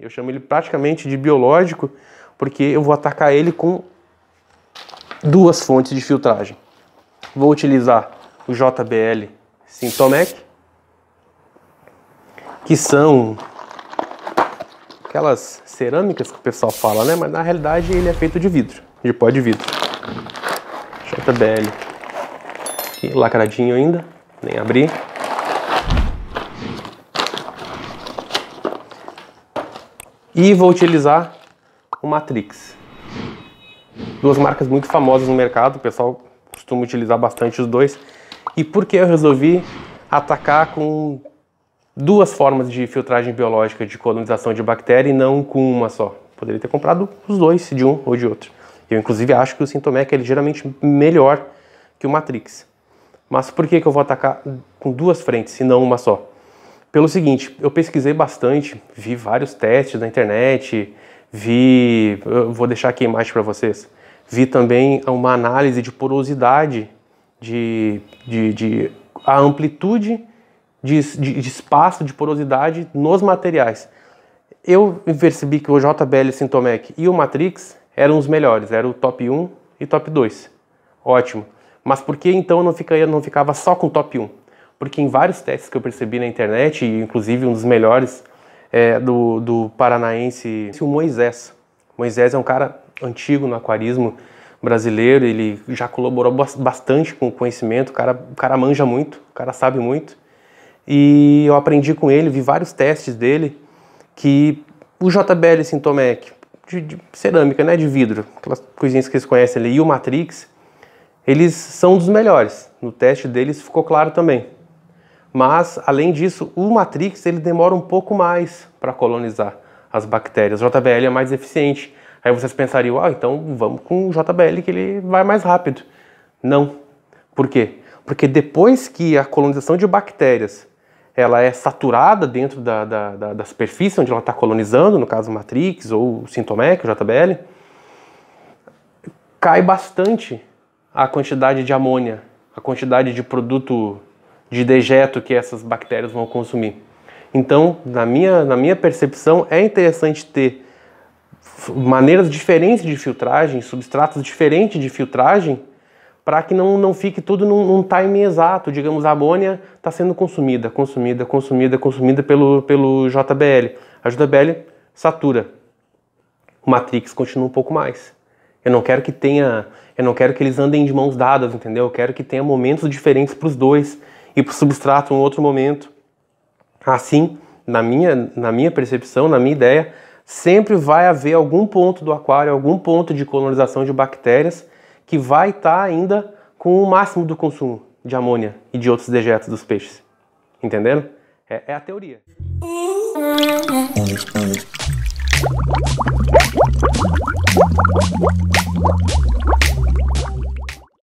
Eu chamo ele praticamente de biológico, porque eu vou atacar ele com duas fontes de filtragem. Vou utilizar o JBL Sintomec, que são aquelas cerâmicas que o pessoal fala, né? Mas na realidade ele é feito de vidro, de pó de vidro. JBL. Aqui, lacradinho ainda, nem abri. E vou utilizar o Matrix. Duas marcas muito famosas no mercado, o pessoal costuma utilizar bastante os dois. E por que eu resolvi atacar com duas formas de filtragem biológica de colonização de bactéria e não com uma só? Poderia ter comprado os dois, de um ou de outro. Eu inclusive acho que o Sintomec é ligeiramente melhor que o Matrix. Mas por que, que eu vou atacar com duas frentes e não uma só? Pelo seguinte, eu pesquisei bastante, vi vários testes na internet, vi, vou deixar aqui a imagem para vocês, vi também uma análise de porosidade, de, de, de a amplitude de, de, de espaço, de porosidade nos materiais. Eu percebi que o JBL Sintomec e o Matrix eram os melhores, eram o top 1 e top 2. Ótimo. Mas por que então não, não ficava só com o top 1? porque em vários testes que eu percebi na internet, e inclusive um dos melhores é, do, do paranaense, o Moisés. Moisés é um cara antigo no aquarismo brasileiro, ele já colaborou bastante com o conhecimento, o cara, o cara manja muito, o cara sabe muito. E eu aprendi com ele, vi vários testes dele, que o JBL Sintomec, de, de cerâmica, né, de vidro, aquelas coisinhas que vocês conhecem ali, e o Matrix, eles são dos melhores. No teste deles ficou claro também mas além disso, o Matrix ele demora um pouco mais para colonizar as bactérias. O JBL é mais eficiente. Aí vocês pensariam, ah, então vamos com o JBL que ele vai mais rápido. Não. Por quê? Porque depois que a colonização de bactérias ela é saturada dentro da, da, da, da superfície onde ela está colonizando, no caso Matrix ou Sintomec, o é JBL, cai bastante a quantidade de amônia, a quantidade de produto de dejeto que essas bactérias vão consumir. Então, na minha, na minha percepção, é interessante ter maneiras diferentes de filtragem, substratos diferentes de filtragem, para que não, não fique tudo num, num time exato. Digamos, a amônia está sendo consumida, consumida, consumida, consumida pelo, pelo JBL. A JBL satura. O Matrix continua um pouco mais. Eu não quero que tenha, eu não quero que eles andem de mãos dadas, entendeu? Eu quero que tenha momentos diferentes para os dois e para o substrato um outro momento. Assim, na minha, na minha percepção, na minha ideia, sempre vai haver algum ponto do aquário, algum ponto de colonização de bactérias que vai estar tá ainda com o máximo do consumo de amônia e de outros dejetos dos peixes. Entendendo? É, é a teoria.